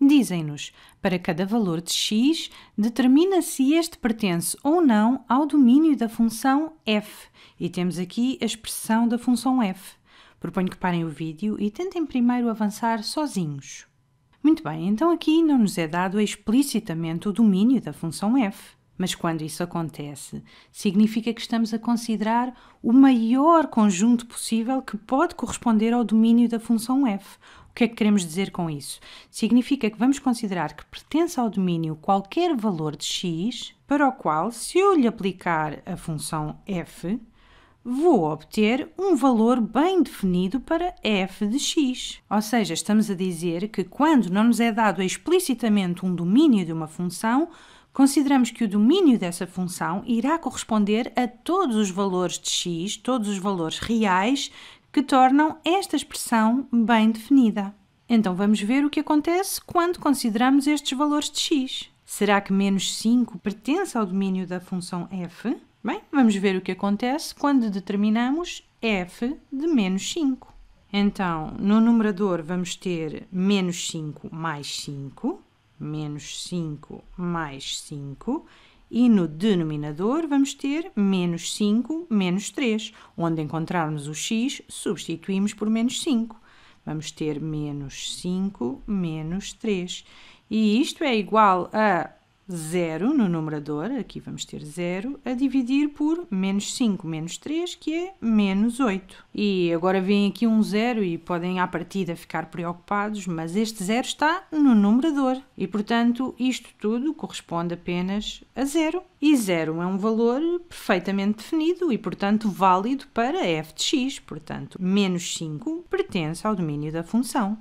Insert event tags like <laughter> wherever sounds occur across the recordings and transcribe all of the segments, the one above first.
Dizem-nos, para cada valor de x, determina se este pertence ou não ao domínio da função f. E temos aqui a expressão da função f. Proponho que parem o vídeo e tentem primeiro avançar sozinhos. Muito bem, então aqui não nos é dado explicitamente o domínio da função f. Mas quando isso acontece, significa que estamos a considerar o maior conjunto possível que pode corresponder ao domínio da função f. O que é que queremos dizer com isso? Significa que vamos considerar que pertence ao domínio qualquer valor de x para o qual, se eu lhe aplicar a função f, vou obter um valor bem definido para f de x. Ou seja, estamos a dizer que quando não nos é dado explicitamente um domínio de uma função, consideramos que o domínio dessa função irá corresponder a todos os valores de x, todos os valores reais, que tornam esta expressão bem definida. Então vamos ver o que acontece quando consideramos estes valores de x. Será que menos 5 pertence ao domínio da função f? Bem, vamos ver o que acontece quando determinamos f de menos 5. Então, no numerador vamos ter menos 5 mais 5 menos 5 mais 5. E no denominador vamos ter menos 5 menos 3. Onde encontrarmos o x, substituímos por menos 5. Vamos ter menos 5 menos 3. E isto é igual a 0 no numerador, aqui vamos ter 0, a dividir por menos 5 menos 3, que é menos 8. E agora vem aqui um 0 e podem à partida ficar preocupados, mas este 0 está no numerador. E portanto isto tudo corresponde apenas a 0. E 0 é um valor perfeitamente definido e portanto válido para f de x, portanto menos 5 pertence ao domínio da função.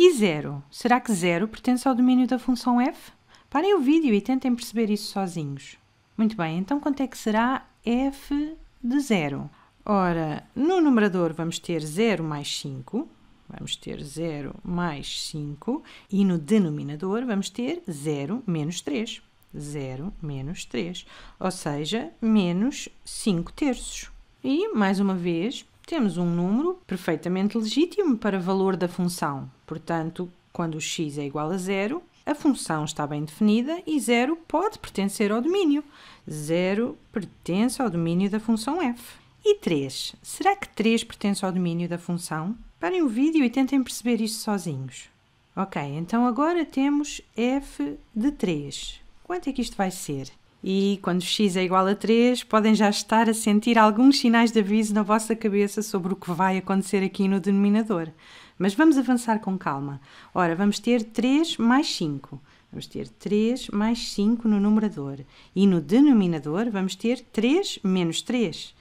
E 0? Será que 0 pertence ao domínio da função f? Parem o vídeo e tentem perceber isso sozinhos. Muito bem, então quanto é que será f de 0? Ora, no numerador vamos ter 0 mais 5, vamos ter 0 mais 5, e no denominador vamos ter 0 menos 3. 0 menos 3, ou seja, menos 5 terços. E, mais uma vez, temos um número perfeitamente legítimo para valor da função. Portanto, quando o x é igual a 0, a função está bem definida e zero pode pertencer ao domínio. Zero pertence ao domínio da função f. E 3? Será que 3 pertence ao domínio da função? Parem o vídeo e tentem perceber isto sozinhos. Ok, então agora temos f de 3. Quanto é que isto vai ser? E quando x é igual a 3, podem já estar a sentir alguns sinais de aviso na vossa cabeça sobre o que vai acontecer aqui no denominador. Mas vamos avançar com calma. Ora, vamos ter 3 mais 5. Vamos ter 3 mais 5 no numerador. E no denominador vamos ter 3 menos 3.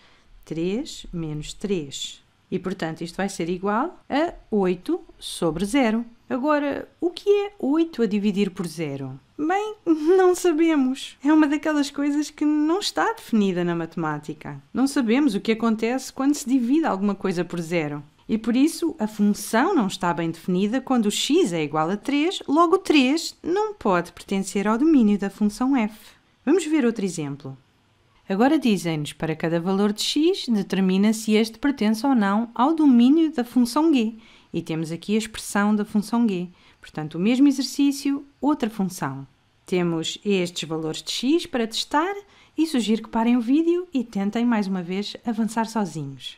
3 menos 3. E, portanto, isto vai ser igual a 8 sobre 0. Agora, o que é 8 a dividir por 0? Bem, <laughs> não sabemos. É uma daquelas coisas que não está definida na matemática. Não sabemos o que acontece quando se divide alguma coisa por zero. E por isso a função não está bem definida quando x é igual a 3, logo 3 não pode pertencer ao domínio da função f. Vamos ver outro exemplo. Agora dizem-nos para cada valor de x determina se este pertence ou não ao domínio da função g. E temos aqui a expressão da função g. Portanto, o mesmo exercício, outra função. Temos estes valores de x para testar e sugiro que parem o vídeo e tentem mais uma vez avançar sozinhos.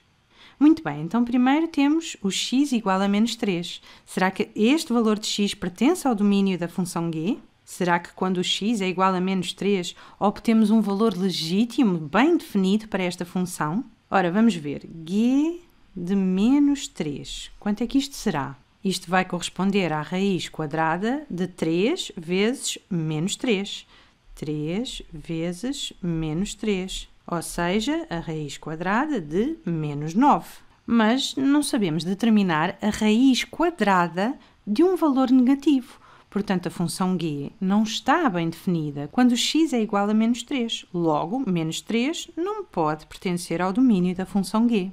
Muito bem, então primeiro temos o x igual a menos 3. Será que este valor de x pertence ao domínio da função g? Será que quando o x é igual a menos 3, obtemos um valor legítimo bem definido para esta função? Ora, vamos ver. g de menos 3. Quanto é que isto será? Isto vai corresponder à raiz quadrada de 3 vezes menos 3. 3 vezes menos 3 ou seja, a raiz quadrada de menos 9. Mas não sabemos determinar a raiz quadrada de um valor negativo. Portanto, a função g não está bem definida quando x é igual a menos 3. Logo, menos 3 não pode pertencer ao domínio da função g.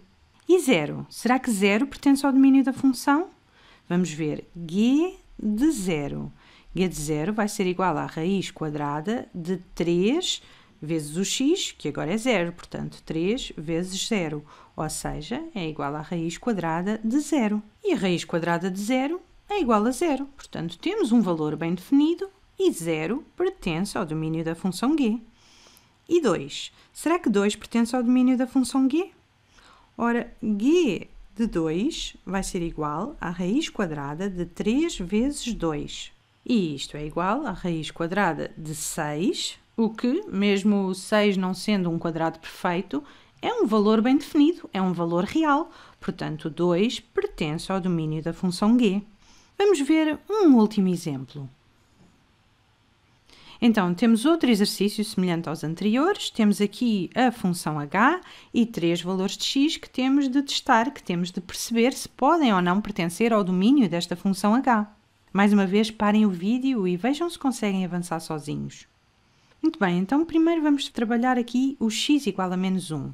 E zero? Será que zero pertence ao domínio da função? Vamos ver. g de zero. g de zero vai ser igual à raiz quadrada de 3 vezes o x, que agora é zero, portanto 3 vezes zero, ou seja, é igual à raiz quadrada de zero. E a raiz quadrada de zero é igual a zero, portanto temos um valor bem definido e zero pertence ao domínio da função g. E 2? Será que 2 pertence ao domínio da função g? Ora, g de 2 vai ser igual à raiz quadrada de 3 vezes 2. E isto é igual à raiz quadrada de 6 o que, mesmo 6 não sendo um quadrado perfeito, é um valor bem definido, é um valor real, portanto 2 pertence ao domínio da função g. Vamos ver um último exemplo. Então, temos outro exercício semelhante aos anteriores. Temos aqui a função h e três valores de x que temos de testar, que temos de perceber se podem ou não pertencer ao domínio desta função h. Mais uma vez, parem o vídeo e vejam se conseguem avançar sozinhos. Muito bem, então primeiro vamos trabalhar aqui o x igual a menos 1.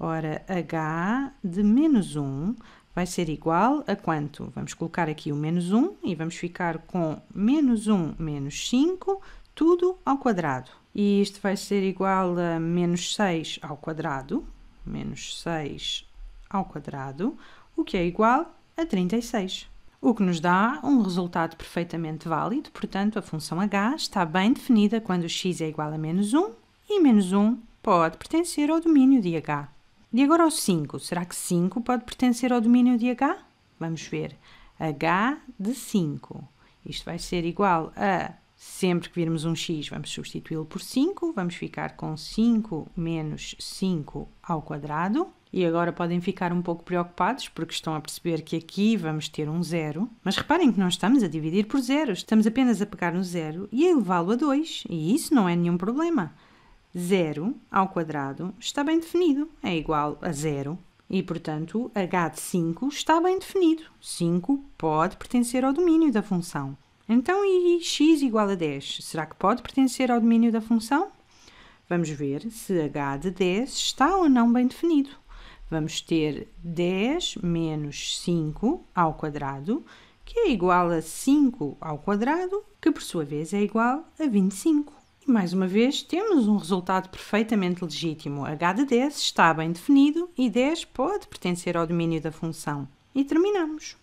Ora, h de menos 1 vai ser igual a quanto? Vamos colocar aqui o menos 1 e vamos ficar com menos 1 menos 5, tudo ao quadrado. E isto vai ser igual a menos 6 ao quadrado, menos 6 ao quadrado, o que é igual a 36 o que nos dá um resultado perfeitamente válido, portanto, a função h está bem definida quando x é igual a menos 1 e menos 1 pode pertencer ao domínio de h. E agora o 5, será que 5 pode pertencer ao domínio de h? Vamos ver. h de 5. Isto vai ser igual a, sempre que virmos um x, vamos substituí-lo por 5, vamos ficar com 5 menos 5 ao quadrado e agora podem ficar um pouco preocupados porque estão a perceber que aqui vamos ter um zero. Mas reparem que não estamos a dividir por zeros, estamos apenas a pegar no zero e a elevá-lo a 2, e isso não é nenhum problema. Zero ao quadrado está bem definido, é igual a zero. E, portanto, h de 5 está bem definido. 5 pode pertencer ao domínio da função. Então, e x igual a 10? Será que pode pertencer ao domínio da função? Vamos ver se h de 10 está ou não bem definido. Vamos ter 10 menos 5 ao quadrado, que é igual a 5 ao quadrado, que por sua vez é igual a 25. E mais uma vez temos um resultado perfeitamente legítimo. h de 10 está bem definido e 10 pode pertencer ao domínio da função. E terminamos.